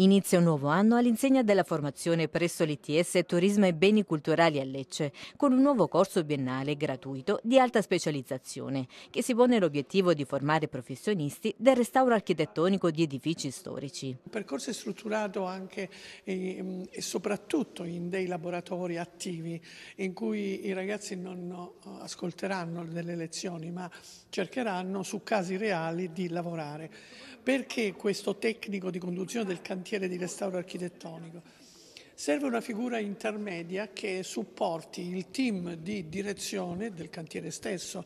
Inizia un nuovo anno all'insegna della formazione presso l'ITS Turismo e Beni Culturali a Lecce, con un nuovo corso biennale gratuito di alta specializzazione, che si pone l'obiettivo di formare professionisti del restauro architettonico di edifici storici. Il percorso è strutturato anche ehm, e, soprattutto in dei laboratori attivi, in cui i ragazzi non ascolteranno delle lezioni, ma cercheranno su casi reali di lavorare. Perché questo tecnico di conduzione del cantiere cantiere di restauro architettonico. Serve una figura intermedia che supporti il team di direzione del cantiere stesso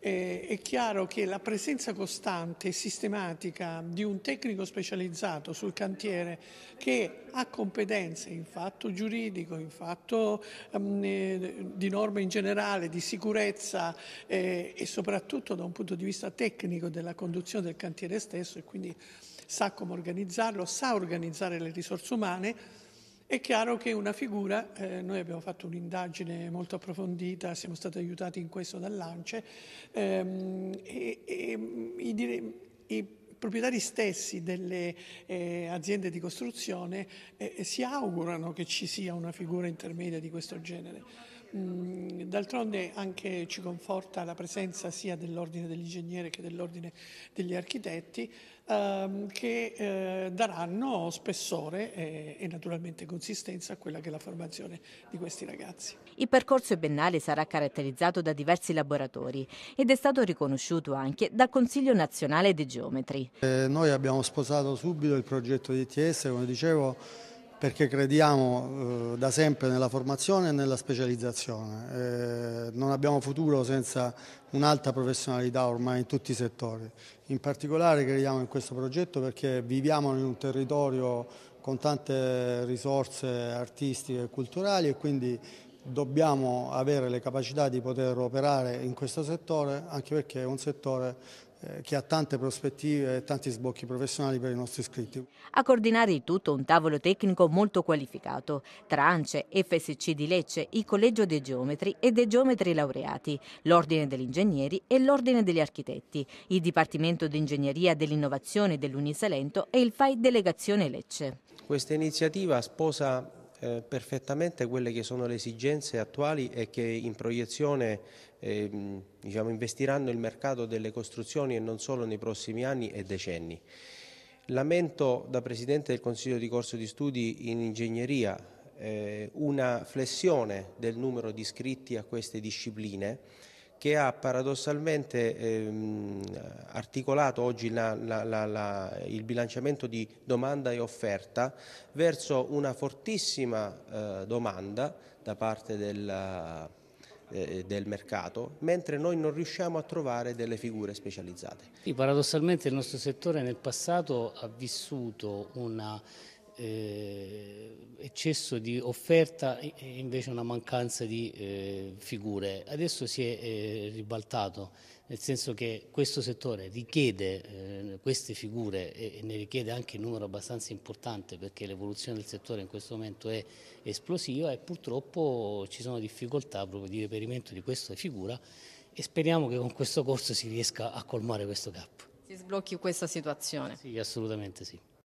eh, è chiaro che la presenza costante e sistematica di un tecnico specializzato sul cantiere che ha competenze in fatto giuridico, in fatto ehm, eh, di norme in generale, di sicurezza eh, e soprattutto da un punto di vista tecnico della conduzione del cantiere stesso e quindi sa come organizzarlo, sa organizzare le risorse umane, è chiaro che una figura, eh, noi abbiamo fatto un'indagine molto approfondita, siamo stati aiutati in questo dall'ANCE, ehm, e, e, mm, i, i proprietari stessi delle eh, aziende di costruzione eh, si augurano che ci sia una figura intermedia di questo genere. Mm. D'altronde anche ci conforta la presenza sia dell'Ordine degli Ingegneri che dell'Ordine degli Architetti ehm, che eh, daranno spessore e, e naturalmente consistenza a quella che è la formazione di questi ragazzi. Il percorso biennale sarà caratterizzato da diversi laboratori ed è stato riconosciuto anche dal Consiglio Nazionale dei Geometri. Eh, noi abbiamo sposato subito il progetto di ITS, come dicevo perché crediamo eh, da sempre nella formazione e nella specializzazione. Eh, non abbiamo futuro senza un'alta professionalità ormai in tutti i settori. In particolare crediamo in questo progetto perché viviamo in un territorio con tante risorse artistiche e culturali e quindi dobbiamo avere le capacità di poter operare in questo settore anche perché è un settore eh, che ha tante prospettive e tanti sbocchi professionali per i nostri iscritti. A coordinare il tutto un tavolo tecnico molto qualificato tra ANCE, FSC di Lecce, il Collegio dei Geometri e dei Geometri Laureati, l'Ordine degli Ingegneri e l'Ordine degli Architetti, il Dipartimento di Ingegneria dell'Innovazione dell'Unisalento e il FAI Delegazione Lecce. Questa iniziativa sposa eh, perfettamente quelle che sono le esigenze attuali e che in proiezione eh, diciamo, investiranno il mercato delle costruzioni e non solo nei prossimi anni e decenni. Lamento da Presidente del Consiglio di Corso di Studi in Ingegneria eh, una flessione del numero di iscritti a queste discipline che ha paradossalmente ehm, articolato oggi la, la, la, il bilanciamento di domanda e offerta verso una fortissima eh, domanda da parte del, eh, eh, del, mercato, mentre noi non riusciamo a trovare delle figure specializzate. Sì, paradossalmente il nostro settore nel passato ha vissuto una eh, eccesso di offerta e invece una mancanza di eh, figure. Adesso si è eh, ribaltato, nel senso che questo settore richiede eh, queste figure e, e, ne richiede anche un numero abbastanza importante perché l'evoluzione del settore in questo momento è esplosiva e purtroppo ci sono difficoltà proprio di reperimento di questa figura e speriamo che con questo corso si riesca a colmare questo gap. Si sblocchi questa situazione? Sì, assolutamente sì.